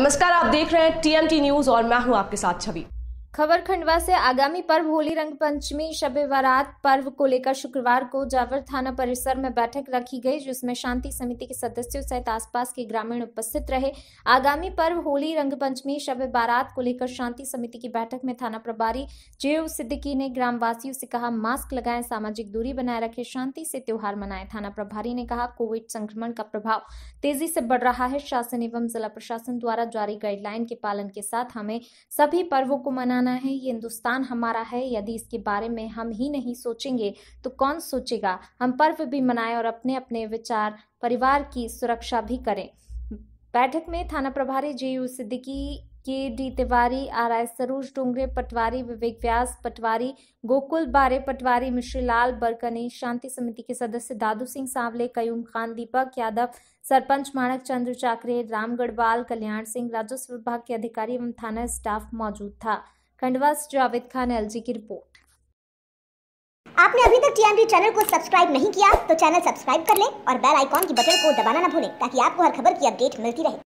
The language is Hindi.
नमस्कार आप देख रहे हैं टीएमटी न्यूज और मैं हूं आपके साथ छवि खबर खंडवा से आगामी पर्व होली रंग पंचमी शब बारात पर्व को लेकर शुक्रवार को जावर थाना परिसर में बैठक रखी गई जिसमें शांति समिति के सदस्यों सहित आसपास के ग्रामीण उपस्थित रहे आगामी पर्व होली रंग पंचमी शब बारात को लेकर शांति समिति की बैठक में थाना प्रभारी जेव सिद्दीकी ने ग्रामवासियों से कहा मास्क लगाए सामाजिक दूरी बनाए रखे शांति से त्योहार मनाए थाना प्रभारी ने कहा कोविड संक्रमण का प्रभाव तेजी से बढ़ रहा है शासन एवं जिला प्रशासन द्वारा जारी गाइडलाइन के पालन के साथ हमें सभी पर्वों को मनाना जमाना है ये हिंदुस्तान हमारा है यदि इसके बारे में हम ही नहीं सोचेंगे तो कौन सोचेगा हम पर्व भी मनाएं और अपने अपने विचार परिवार की सुरक्षा भी करें बैठक में थाना प्रभारी जे यू सिद्दीकी के डी तिवारी आर आई सरोज डोंगरे पटवारी विवेक व्यास पटवारी गोकुल बारे पटवारी मिश्री लाल बरकनी शांति समिति के सदस्य दादू सिंह सांवले कयूम खान दीपक यादव सरपंच माणक चंद्र चाकरे राम गढ़वाल कल्याण सिंह राजस्व विभाग के अधिकारी एवं थाना स्टाफ मौजूद था खंडवा से जावेद खान एलजी की रिपोर्ट आपने अभी तक टीएमडी चैनल को सब्सक्राइब नहीं किया तो चैनल सब्सक्राइब कर लें और बेल आइकॉन की बटन को दबाना ना भूलें ताकि आपको हर खबर की अपडेट मिलती रहे